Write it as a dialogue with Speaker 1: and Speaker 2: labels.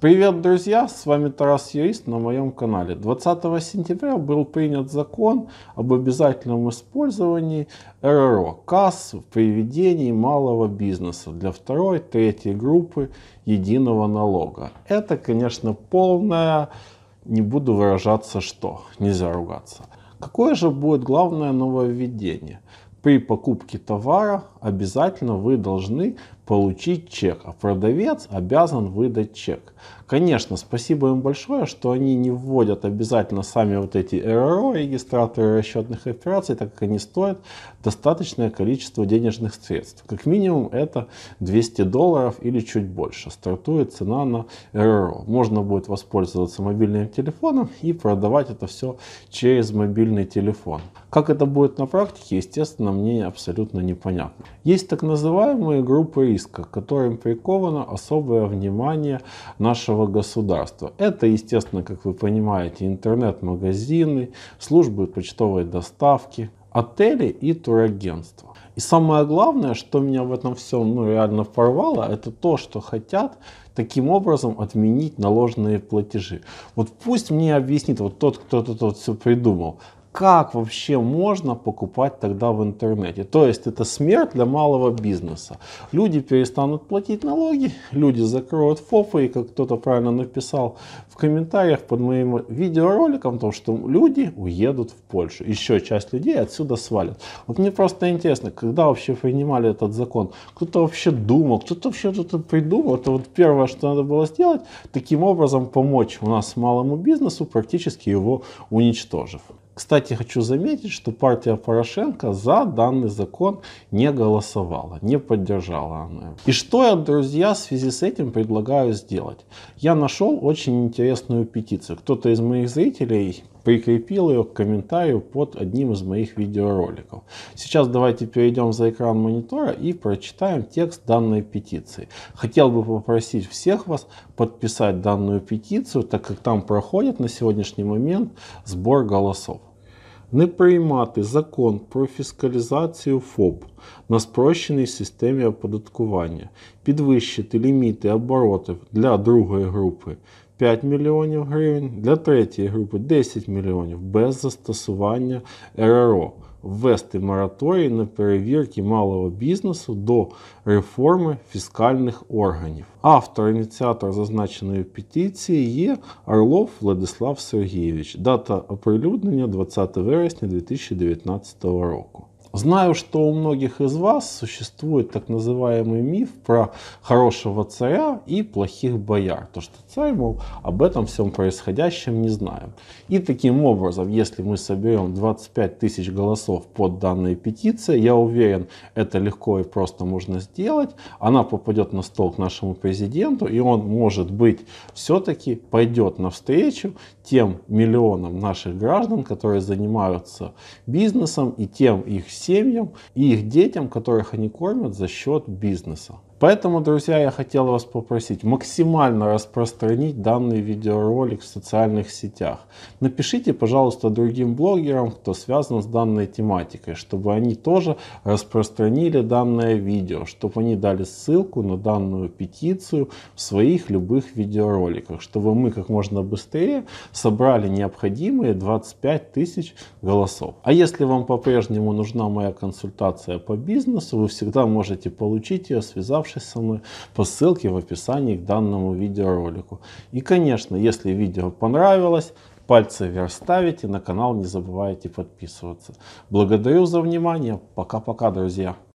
Speaker 1: Привет, друзья! С вами Тарас Юрист на моем канале. 20 сентября был принят закон об обязательном использовании РРО касс в приведении малого бизнеса для второй, третьей группы единого налога. Это, конечно, полное, не буду выражаться что, нельзя ругаться. Какое же будет главное нововведение? При покупке товара обязательно вы должны получить чек, а продавец обязан выдать чек. Конечно, спасибо им большое, что они не вводят обязательно сами вот эти РРО, регистраторы расчетных операций, так как они стоят достаточное количество денежных средств. Как минимум это 200 долларов или чуть больше. Стартует цена на РРО. Можно будет воспользоваться мобильным телефоном и продавать это все через мобильный телефон. Как это будет на практике, естественно, мне абсолютно непонятно. Есть так называемые группы риска, к которым приковано особое внимание нашего государства. Это, естественно, как вы понимаете, интернет-магазины, службы почтовой доставки, отели и турагентства. И самое главное, что меня в этом всем ну, реально порвало, это то, что хотят таким образом отменить наложенные платежи. Вот пусть мне объяснит вот тот, кто-то тот все придумал, как вообще можно покупать тогда в интернете? То есть это смерть для малого бизнеса. Люди перестанут платить налоги, люди закроют фофы, и как кто-то правильно написал в комментариях под моим видеороликом, то, что люди уедут в Польшу. Еще часть людей отсюда свалят. Вот мне просто интересно, когда вообще принимали этот закон? Кто-то вообще думал, кто-то вообще что-то придумал. Это вот первое, что надо было сделать, таким образом помочь у нас малому бизнесу, практически его уничтожив. Кстати, хочу заметить, что партия Порошенко за данный закон не голосовала, не поддержала она его. И что я, друзья, в связи с этим предлагаю сделать? Я нашел очень интересную петицию. Кто-то из моих зрителей прикрепил ее к комментарию под одним из моих видеороликов. Сейчас давайте перейдем за экран монитора и прочитаем текст данной петиции. Хотел бы попросить всех вас подписать данную петицию, так как там проходит на сегодняшний момент сбор голосов. не приймати закон про фіскалізацію ФОП на спрощеній системі оподаткування, підвищити ліміти оборотів для другої групи 5 мільйонів гривень, для третьої групи 10 мільйонів без застосування РРО ввести мораторій на перевірки малого бізнесу до реформи фіскальних органів. Автор-ініціатор зазначеної петиції є Орлов Владислав Сергійович. Дата оприлюднення 20 вересня 2019 року. Знаю, что у многих из вас существует так называемый миф про хорошего царя и плохих бояр. То, что царь, мол, об этом всем происходящем не знаем. И таким образом, если мы соберем 25 тысяч голосов под данные петиции, я уверен, это легко и просто можно сделать. Она попадет на стол к нашему президенту, и он, может быть, все-таки пойдет навстречу тем миллионам наших граждан, которые занимаются бизнесом и тем их семьям и их детям, которых они кормят за счет бизнеса. Поэтому, друзья, я хотел вас попросить максимально распространить данный видеоролик в социальных сетях. Напишите, пожалуйста, другим блогерам, кто связан с данной тематикой, чтобы они тоже распространили данное видео, чтобы они дали ссылку на данную петицию в своих любых видеороликах, чтобы мы как можно быстрее собрали необходимые 25 тысяч голосов. А если вам по-прежнему нужна моя консультация по бизнесу, вы всегда можете получить ее, связавшись сервисами по ссылке в описании к данному видеоролику. И, конечно, если видео понравилось, пальцы вверх ставите, на канал не забывайте подписываться. Благодарю за внимание. Пока-пока, друзья.